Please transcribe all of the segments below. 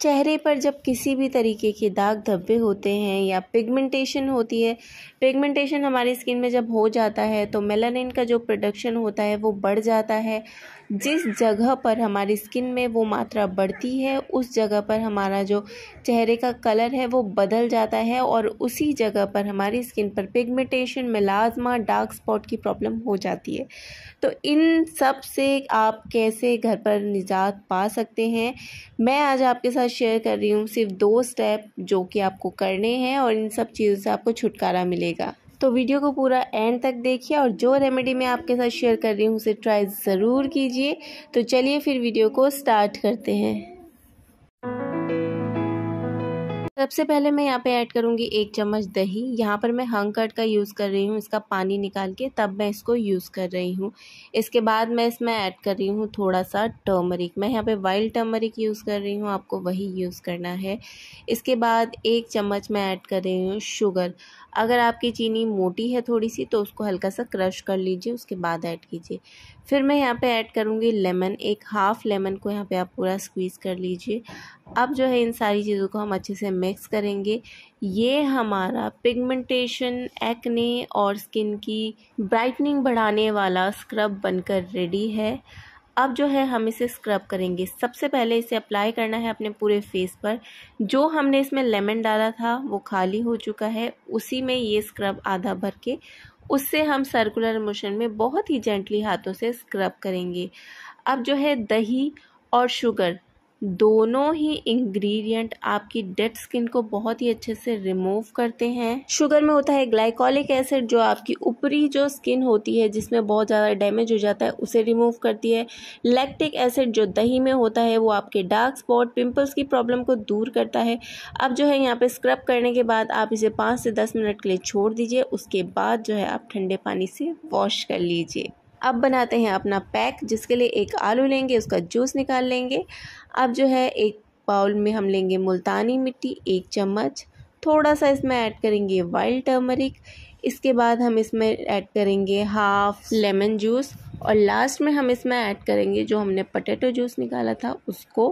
चेहरे पर जब किसी भी तरीके के दाग धब्बे होते हैं या पिगमेंटेशन होती है पिगमेंटेशन हमारी स्किन में जब हो जाता है तो मेलानिन का जो प्रोडक्शन होता है वो बढ़ जाता है जिस जगह पर हमारी स्किन में वो मात्रा बढ़ती है उस जगह पर हमारा जो चेहरे का कलर है वो बदल जाता है और उसी जगह पर हमारी स्किन पर पिगमेंटेशन मिलाजमा डार्क स्पॉट की प्रॉब्लम हो जाती है तो इन सब से आप कैसे घर पर निजात पा सकते हैं मैं आज आपके साथ शेयर कर रही हूँ सिर्फ दो स्टेप जो कि आपको करने हैं और इन सब चीज़ों से आपको छुटकारा मिलेगा तो वीडियो को पूरा एंड तक देखिए और जो रेमेडी मैं आपके साथ शेयर कर रही हूँ उसे ट्राई ज़रूर कीजिए तो चलिए फिर वीडियो को स्टार्ट करते हैं सबसे पहले मैं यहाँ पे ऐड करूँगी एक चम्मच दही यहाँ पर मैं हंग कट का यूज़ कर रही हूँ इसका पानी निकाल के तब मैं इसको यूज़ कर रही हूँ इसके बाद मैं इसमें ऐड कर रही हूँ थोड़ा सा टर्मरिक मैं यहाँ पे वाइल्ड टर्मरिक यूज़ कर रही हूँ आपको वही यूज़ करना है इसके बाद एक चम्मच मैं ऐड कर रही हूँ शुगर अगर आपकी चीनी मोटी है थोड़ी सी तो उसको हल्का सा क्रश कर लीजिए उसके बाद ऐड कीजिए फिर मैं यहाँ पे ऐड करूँगी लेमन एक हाफ़ लेमन को यहाँ पे आप पूरा स्क्वीज़ कर लीजिए अब जो है इन सारी चीज़ों को हम अच्छे से मिक्स मिक्स करेंगे ये हमारा पिगमेंटेशन एक्ने और स्किन की ब्राइटनिंग बढ़ाने वाला स्क्रब बनकर रेडी है अब जो है हम इसे स्क्रब करेंगे सबसे पहले इसे अप्लाई करना है अपने पूरे फेस पर जो हमने इसमें लेमन डाला था वो खाली हो चुका है उसी में ये स्क्रब आधा भर के उससे हम सर्कुलर मोशन में बहुत ही जेंटली हाथों से स्क्रब करेंगे अब जो है दही और शुगर दोनों ही इंग्रेडिएंट आपकी डेड स्किन को बहुत ही अच्छे से रिमूव करते हैं शुगर में होता है ग्लाइकोलिक एसिड जो आपकी ऊपरी जो स्किन होती है जिसमें बहुत ज़्यादा डैमेज हो जाता है उसे रिमूव करती है लैक्टिक एसिड जो दही में होता है वो आपके डार्क स्पॉट पिंपल्स की प्रॉब्लम को दूर करता है अब जो है यहाँ पर स्क्रब करने के बाद आप इसे पाँच से दस मिनट के लिए छोड़ दीजिए उसके बाद जो है आप ठंडे पानी से वॉश कर लीजिए अब बनाते हैं अपना पैक जिसके लिए एक आलू लेंगे उसका जूस निकाल लेंगे अब जो है एक बाउल में हम लेंगे मुल्तानी मिट्टी एक चम्मच थोड़ा सा इसमें ऐड करेंगे वाइल्ड टर्मरिक इसके बाद हम इसमें ऐड करेंगे हाफ लेमन जूस और लास्ट में हम इसमें ऐड करेंगे जो हमने पटेटो जूस निकाला था उसको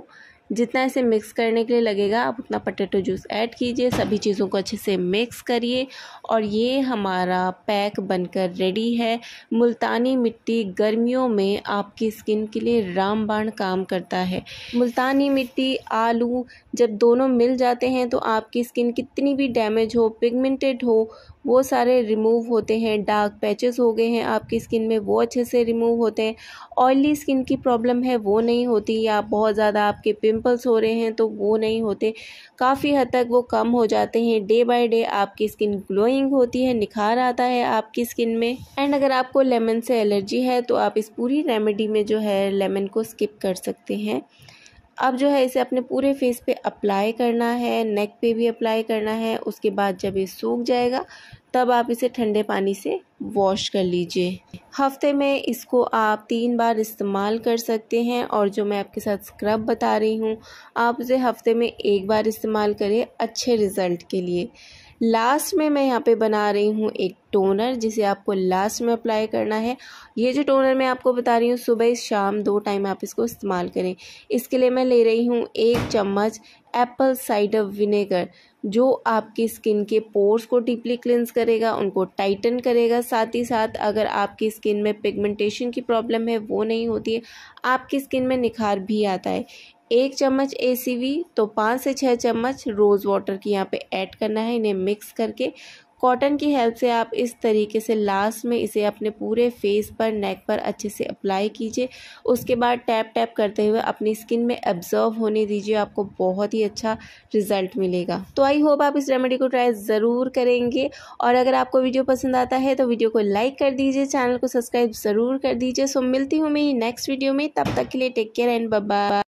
जितना इसे मिक्स करने के लिए लगेगा आप उतना पटेटो जूस ऐड कीजिए सभी चीज़ों को अच्छे से मिक्स करिए और ये हमारा पैक बनकर रेडी है मुल्तानी मिट्टी गर्मियों में आपकी स्किन के लिए रामबाण काम करता है मुल्तानी मिट्टी आलू जब दोनों मिल जाते हैं तो आपकी स्किन कितनी भी डैमेज हो पिगमेंटेड हो वो सारे रिमूव होते हैं डार्क पैचेस हो गए हैं आपकी स्किन में वो अच्छे से रिमूव होते हैं ऑयली स्किन की प्रॉब्लम है वो नहीं होती या बहुत ज़्यादा आपके पिंपल्स हो रहे हैं तो वो नहीं होते काफ़ी हद तक वो कम हो जाते हैं डे बाय डे आपकी स्किन ग्लोइंग होती है निखार आता है आपकी स्किन में एंड अगर आपको लेमन से एलर्जी है तो आप इस पूरी रेमेडी में जो है लेमन को स्किप कर सकते हैं अब जो है इसे अपने पूरे फेस पे अप्लाई करना है नेक पे भी अप्लाई करना है उसके बाद जब ये सूख जाएगा तब आप इसे ठंडे पानी से वॉश कर लीजिए हफ्ते में इसको आप तीन बार इस्तेमाल कर सकते हैं और जो मैं आपके साथ स्क्रब बता रही हूँ आप उसे हफ्ते में एक बार इस्तेमाल करें अच्छे रिज़ल्ट के लिए लास्ट में मैं यहाँ पे बना रही हूँ एक टोनर जिसे आपको लास्ट में अप्लाई करना है ये जो टोनर मैं आपको बता रही हूँ सुबह शाम दो टाइम आप इसको इस्तेमाल करें इसके लिए मैं ले रही हूँ एक चम्मच एप्पल साइडर विनेगर जो आपकी स्किन के पोर्स को डीपली क्लिनज करेगा उनको टाइटन करेगा साथ ही साथ अगर आपकी स्किन में पिगमेंटेशन की प्रॉब्लम है वो नहीं होती है आपकी स्किन में निखार भी आता है एक चम्मच ए तो पाँच से छः चम्मच रोज़ वाटर की यहाँ पे ऐड करना है इन्हें मिक्स करके कॉटन की हेल्प से आप इस तरीके से लास्ट में इसे अपने पूरे फेस पर नेक पर अच्छे से अप्लाई कीजिए उसके बाद टैप टैप करते हुए अपनी स्किन में अब्जर्व होने दीजिए आपको बहुत ही अच्छा रिजल्ट मिलेगा तो आई होप आप इस रेमेडी को ट्राई ज़रूर करेंगे और अगर आपको वीडियो पसंद आता है तो वीडियो को लाइक कर दीजिए चैनल को सब्सक्राइब ज़रूर कर दीजिए सो मिलती हूँ मेरी नेक्स्ट वीडियो में तब तक के लिए टेक केयर एंड बाय